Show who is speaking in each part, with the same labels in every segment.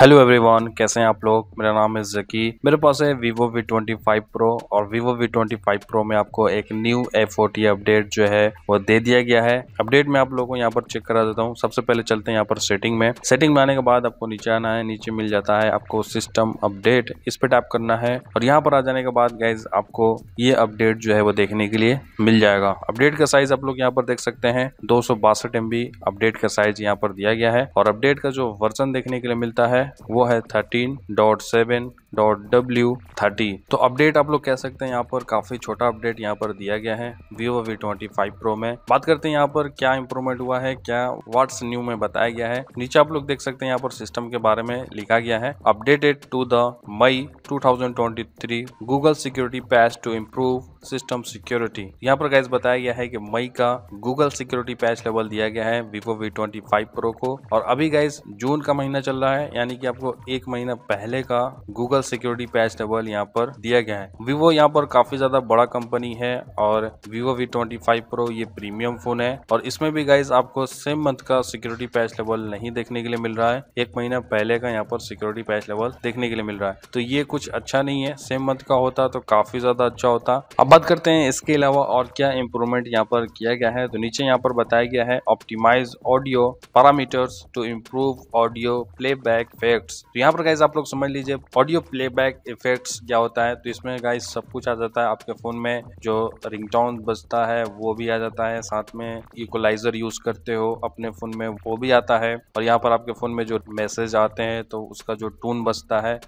Speaker 1: hello everyone कैसे हैं आप लोग मेरा नाम है जकी मेरे पास है Vivo V twenty five pro और Vivo V twenty five pro में आपको एक न्यू ए फोर्टी अपडेट जो है वो दे दिया गया है अपडेट में आप लोगों को यहाँ पर चेक करा देता हूँ सबसे पहले चलते हैं यहाँ पर सेटिंग में सेटिंग में आने के बाद आपको नीचे आना है नीचे मिल जाता है आपको सिस्टम अपडेट इस पर टाइप करना है और यहाँ पर आ जाने के बाद गाइज आपको ये अपडेट जो है वो देखने के लिए मिल जाएगा अपडेट का साइज आप लोग यहाँ पर देख सकते हैं दो सौ अपडेट का साइज यहाँ पर दिया गया है और अपडेट का जो वर्जन देखने के लिए मिलता है वो है thirteen dot seven dot W thirty तो अपडेट आप लोग कह सकते हैं यहाँ पर काफी छोटा अपडेट यहाँ पर दिया गया है vivo V twenty five pro में बात करते हैं यहाँ पर क्या इम्प्रूवमेंट हुआ है क्या व्हाट्स न्यू में बताया गया है नीचे आप लोग देख सकते हैं यहाँ पर सिस्टम के बारे में लिखा गया है updated to the May 2023 Google security patch to improve system security यहाँ पर गैस बताया गया है कि मई का गूगल सिक्योरिटी पैच लेवल दिया गया है vivo V twenty five pro को और अभी गैस जून का महीना चल रहा है यानी कि आपको एक महीना पहले का गूगल सिक्योरिटी पैच डबल यहाँ पर दिया गया है वीवो यहाँ पर काफी ज्यादा बड़ा कंपनी है और Vivo V twenty five pro ये प्रीमियम फोन है और इसमें भी गाइज आपको सेम मंथ का सिक्योरिटी पैच लेवल नहीं देखने के लिए मिल रहा है एक महीना पहले का यहाँ पर सिक्योरिटी पैच लेवल देखने के लिए मिल रहा है तो ये कुछ अच्छा नहीं है सेम मंथ का होता तो काफी ज्यादा अच्छा होता अब बात करते हैं इसके अलावा और क्या इम्प्रूवमेंट यहाँ पर किया गया है तो नीचे यहाँ पर बताया गया है optimise audio parameters to improve audio playback तो यहाँ पर गाइज आप लोग समझ लीजिए ऑडियो प्लेबैक इफेक्ट्स क्या होता है तो इसमें गाइस सब कुछ आ जाता है आपके फ़ोन में जो रिंगटोन बजता है वो भी आ जाता है साथ में इक्वलाइजर यूज़ करते हो अपने फ़ोन में वो भी आता है और यहाँ पर आपके फ़ोन में जो मैसेज आते हैं तो उसका जो टून बजता है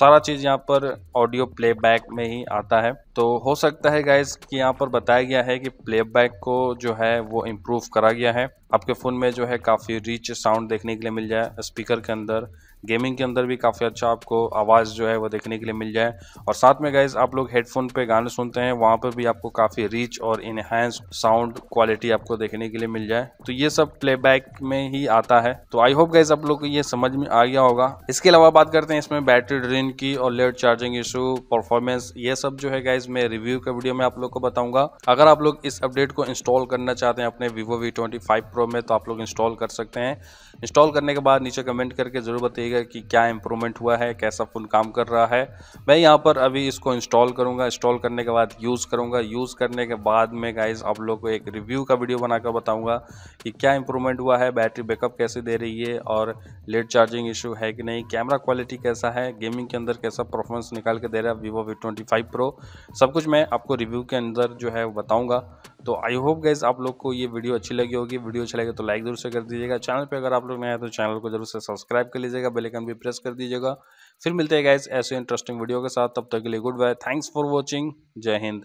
Speaker 1: सारा चीज़ यहाँ पर ऑडियो प्लेबैक में ही आता है तो हो सकता है गाइज कि यहाँ पर बताया गया है कि प्लेबैक को जो है वो इम्प्रूव करा गया है आपके फ़ोन में जो है काफ़ी रिच साउंड देखने के लिए मिल जाए स्पीकर के अंदर गेमिंग के अंदर भी काफ़ी अच्छा आपको आवाज़ जो है वो देखने के लिए मिल जाए और साथ में गाइज आप लोग हेडफोन पे गाने सुनते हैं वहाँ पर भी आपको काफ़ी रिच और इन्हेंस साउंड क्वालिटी आपको देखने के लिए मिल जाए तो ये सब प्लेबैक में ही आता है तो आई होप गाइज आप लोग को ये समझ में आ गया होगा इसके अलावा बात करते हैं इसमें बैटरी ड्रेन की और लेट चार्जिंग इशू परफॉर्मेंस ये सब जो है गाइज गाइज मैं रिव्यू का वीडियो में आप लोग को बताऊंगा अगर आप लोग इस अपडेट को इंस्टॉल करना चाहते हैं अपने vivo v25 pro में तो आप लोग इंस्टॉल कर सकते हैं इंस्टॉल करने के बाद नीचे कमेंट करके ज़रूर बताइएगा कि क्या इंप्रूवमेंट हुआ है कैसा फ़ोन काम कर रहा है मैं यहाँ पर अभी इसको इंस्टॉल करूँगा इंस्टॉल करने के बाद यूज़ करूँगा यूज़ करने के बाद मैं गाइज आप लोग को एक रिव्यू का वीडियो बनाकर बताऊँगा कि क्या इंप्रूवमेंट हुआ है बैटरी बैकअप कैसे दे रही है और लेट चार्जिंग इशू है कि नहीं कैमरा क्वालिटी कैसा है गेमिंग के अंदर कैसा परफॉर्मेंस निकाल के दे रहा है Vivo V twenty five pro सब कुछ मैं आपको रिव्यू के अंदर जो है बताऊँगा तो आई होप गैस आप लोग को ये वीडियो अच्छी लगी होगी वीडियो अच्छी लगे तो लाइक जरूर से कर दीजिएगा चैनल पे अगर आप लोग नए हैं तो चैनल को जरूर से सब्सक्राइब कर लीजिएगा बेलाइकन भी प्रेस कर दीजिएगा फिर मिलते हैं गैस ऐसे इंटरेस्टिंग वीडियो के साथ तब तक के लिए goodbye thanks for watching Jai Hind